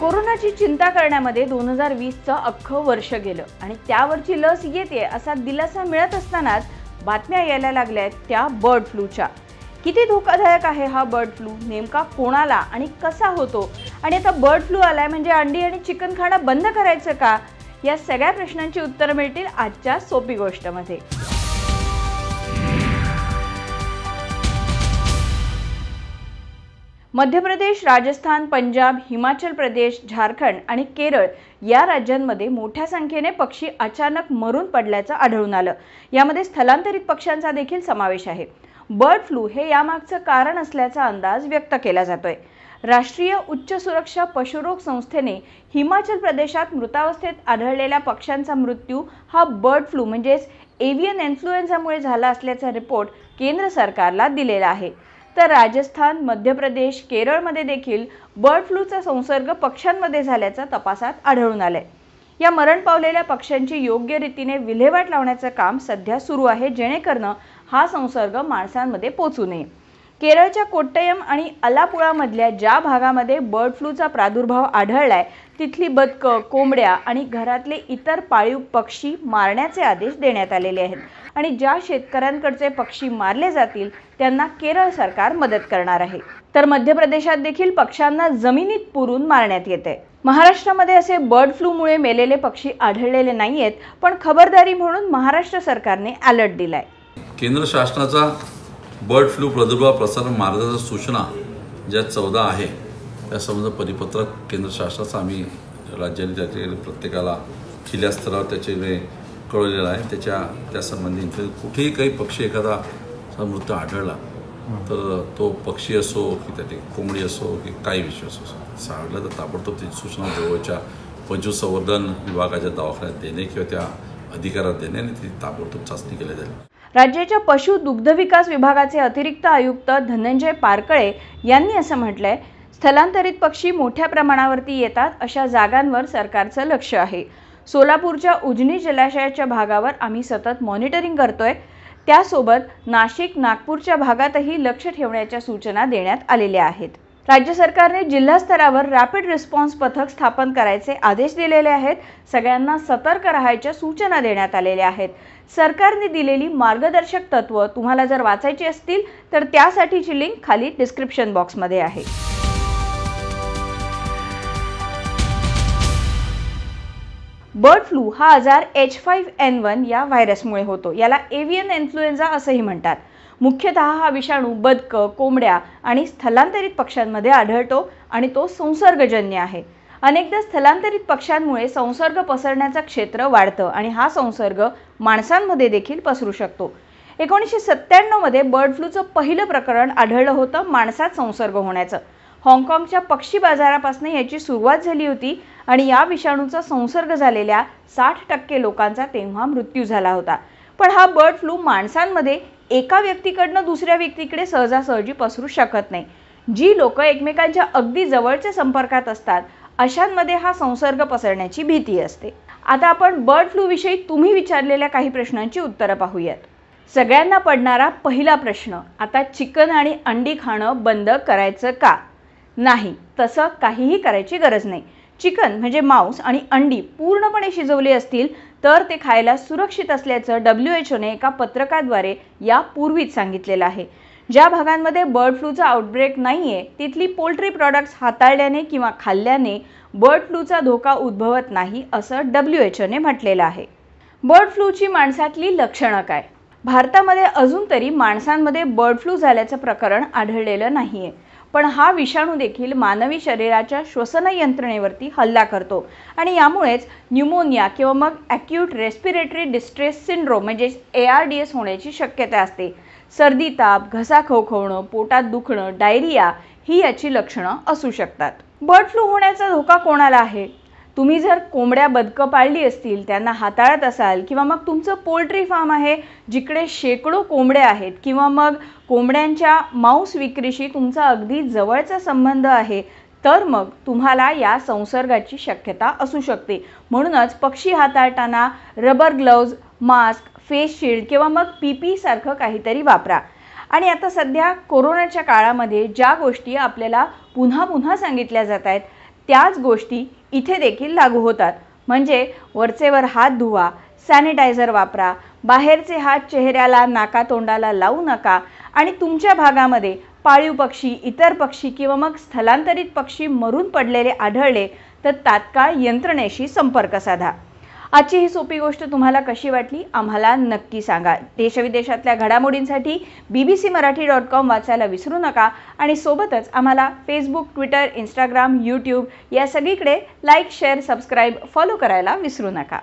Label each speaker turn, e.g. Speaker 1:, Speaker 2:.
Speaker 1: कोरोनाची चिंता करण्यामध्ये दोन हजार वीसचं अख्खं वर्ष गेलं आणि त्यावरची लस येते असा दिलासा मिळत असतानाच बातम्या यायला लागल्या आहेत त्या बर्ड फ्लूच्या किती धोकादायक आहे हा बर्ड फ्लू नेमका कोणाला आणि कसा होतो आणि आता बर्ड फ्लू आलाय म्हणजे अंडी आणि चिकन खाणं बंद करायचं का या सगळ्या प्रश्नांची उत्तरं मिळतील आजच्या सोपी गोष्टमध्ये मध्य प्रदेश राजस्थान पंजाब हिमाचल प्रदेश झारखंड आणि केरळ या राज्यांमध्ये मोठ्या संख्येने पक्षी अचानक मरून पडल्याचं आढळून आलं यामध्ये स्थलांतरित पक्ष्यांचा देखील समावेश आहे बर्ड फ्लू हे यामागचं कारण असल्याचा अंदाज व्यक्त केला जातोय राष्ट्रीय उच्च सुरक्षा पशुरोग संस्थेने हिमाचल प्रदेशात मृतावस्थेत आढळलेल्या पक्ष्यांचा मृत्यू हा बर्ड फ्लू म्हणजेच एव्हियन इन्फ्लुएन्झामुळे झाला असल्याचा रिपोर्ट केंद्र सरकारला दिलेला आहे तर राजस्थान मध्य प्रदेश केरळमध्ये देखील बर्ड फ्लूचा संसर्ग पक्ष्यांमध्ये झाल्याचा तपासात आढळून आलाय या मरण पावलेल्या पक्ष्यांची योग्य रीतीने विल्हेवाट लावण्याचं काम सध्या सुरू आहे जेणेकरून हा संसर्ग माणसांमध्ये पोचू नये केरळच्या कोट्टयम आणि अलापुळामधल्या ज्या भागामध्ये बर्ड फ्लूचा प्रादुर्भाव आढळलाय तिथली बदकं कोंबड्या आणि घरातले इतर पाळीव पक्षी मारण्याचे आदेश देण्यात आलेले आहेत आणि ज्या शेतकऱ्यांकडचे पक्षी मारले जातील त्यांना केरळ सरकार मदत करणार आहे तर मध्य प्रदेशात देखील पक्ष्यांना जमिनीत पुरून मारण्यात येते महाराष्ट्रामध्ये असे बर्ड फ्लूमुळे मेलेले पक्षी आढळलेले नाहीयेत पण खबरदारी म्हणून महाराष्ट्र सरकारने अलर्ट दिलाय केंद्र शासनाचा बर्ड फ्लू प्रदुर्भाव प्रसार मार्गाचा सूचना ज्या चौदा आहे त्या समजा परिपत्रक केंद्र शासनाचा आम्ही राज्याने त्याच्या प्रत्येकाला जिल्हा स्तरावर त्याच्याकडे कळवलेला आहे त्याच्या त्या संबंधी कुठेही काही पक्षी एखादा मृत आढळला तर तो पक्षी असो की त्या ते कोंबडी असो की काही विषय असो सांगलं तर ताबडतोब त्याची सूचना जवळच्या पशुसंवर्धन विभागाच्या दवाखान्यात देणे किंवा त्या अधिकारात देणे आणि ती ताबडतोब चाचणी केली जाईल राज्याच्या पशु दुग्ध विकास विभागाचे अतिरिक्त आयुक्त धनंजय पारकळे यांनी असं म्हटलंय स्थलांतरित पक्षी मोठ्या प्रमाणावरती येतात अशा जागांवर सरकारचं लक्ष आहे सोलापूरच्या उजनी जलाशयाच्या भागावर आम्ही सतत मॉनिटरिंग करतोय त्यासोबत नाशिक नागपूरच्या भागातही लक्ष ठेवण्याच्या सूचना देण्यात आलेल्या आहेत राज्य सरकारने जिल्हा स्तरावर रॅपिड रिस्पॉन्स पथक स्थापन करायचे आदेश दिलेले आहेत सगळ्यांना सतर्क राहायच्या सूचना देण्यात आलेल्या आहेत सरकारने दिलेली मार्गदर्शक तत्व तुम्हाला जर वाचायची असतील तर त्यासाठीची लिंक खाली डिस्क्रिप्शन बॉक्समध्ये आहे बर्ड फ्लू हा आजार एच फाईव्ह एन वन या व्हायरसमुळे होतो याला एव्हियन इन्फ्लुएन्झा असंही म्हणतात मुख्यतः हा विषाणू बदकं कोंबड्या आणि स्थलांतरित पक्ष्यांमध्ये आढळतो आणि तो संसर्गजन्य आहे अनेकदा स्थलांतरित पक्ष्यांमुळे संसर्ग पसरण्याचं क्षेत्र वाढतं आणि हा संसर्ग माणसांमध्ये देखील पसरू शकतो एकोणीसशे सत्त्याण्णवमध्ये बर्ड फ्लूचं पहिलं प्रकरण आढळलं होतं माणसात संसर्ग होण्याचं हाँगकाँगच्या पक्षी बाजारापासून याची सुरुवात झाली होती आणि या विषाणूचा संसर्ग झालेल्या साठ टक्के लोकांचा तेव्हा मृत्यू झाला होता पण हा बर्ड फ्लू माणसांमध्ये एका व्यक्तीकडनं दुसऱ्या व्यक्तीकडे सहजासहजी पसरू शकत नाही जी लोक एकमेकांच्या अगदी जवळच्या संपर्कात असतात अशांमध्ये हा संसर्ग पसरण्याची भीती असते आता आपण बर्ड फ्लूविषयी तुम्ही विचारलेल्या काही प्रश्नांची उत्तरं पाहूयात सगळ्यांना पडणारा पहिला प्रश्न आता चिकन आणि अंडी खाणं बंद करायचं का नाही तसं काहीही करायची गरज नाही चिकन म्हणजे मांस आणि अंडी पूर्णपणे शिजवली असतील तर ते खायला सुरक्षित असल्याचं डब्ल्यू एच ओने एका पत्रकाद्वारे यापूर्वीच सांगितलेलं आहे ज्या भागांमध्ये बर्ड फ्लूचा आउटब्रेक नाही आहे तिथली पोल्ट्री प्रॉडक्ट्स हाताळल्याने किंवा खाल्ल्याने बर्ड फ्लूचा धोका उद्भवत नाही असं डब्ल्यू एच ओने म्हटलेलं आहे बर्ड फ्लूची माणसातली लक्षणं काय भारतामध्ये अजून तरी माणसांमध्ये बर्ड फ्लू झाल्याचं प्रकरण आढळलेलं नाही आहे पण हा विषाणू देखील मानवी शरीराच्या श्वसन यंत्रणेवरती हल्ला करतो आणि यामुळेच न्यूमोनिया किंवा मग ॲक्यूट रेस्पिरेटरी डिस्ट्रेस सिंड्रोम म्हणजेच ए आर डी एस होण्याची शक्यता असते सर्दी ताप घसा खवखवणं पोटात दुखणं डायरिया ही याची लक्षणं असू शकतात बर्ड फ्लू होण्याचा धोका कोणाला आहे तुम्ही जर कोंबड्या बदकं पाळली असतील त्यांना हाताळत असाल किंवा मग तुमचं पोल्ट्री फार्म आहे जिकडे शेकडो कोंबड्या आहेत किंवा मग कोंबड्यांच्या मांस विक्रीशी तुमचा अगदी जवळचा संबंध आहे तर मग तुम्हाला या संसर्गाची शक्यता असू शकते म्हणूनच पक्षी हाताळताना rubber gloves mask face shield किंवा मग पी सारखं काहीतरी वापरा आणि आता सध्या कोरोनाच्या काळामध्ये ज्या गोष्टी आपल्याला पुन्हा पुन्हा सांगितल्या जात आहेत त्याच गोष्टी इथे देखील लागू होतात म्हणजे वरचेवर हात धुवा सॅनिटायझर वापरा बाहेरचे हात चेहऱ्याला नाका तोंडाला लावू नका आणि तुमच्या भागामध्ये पाळीव पक्षी इतर पक्षी किंवा मग स्थलांतरित पक्षी मरून पडलेले आढळले तर तात्काळ यंत्रणेशी संपर्क साधा आजची ही सोपी गोष्ट तुम्हाला कशी वाटली आम्हाला नक्की सांगा देशविदेशातल्या घडामोडींसाठी B B C Marathi dot com वाचायला विसरू नका आणि सोबतच आम्हाला फेसबुक ट्विटर इंस्टाग्राम यूट्यूब या सगळीकडे लाईक शेअर सबस्क्राईब फॉलो करायला विसरू नका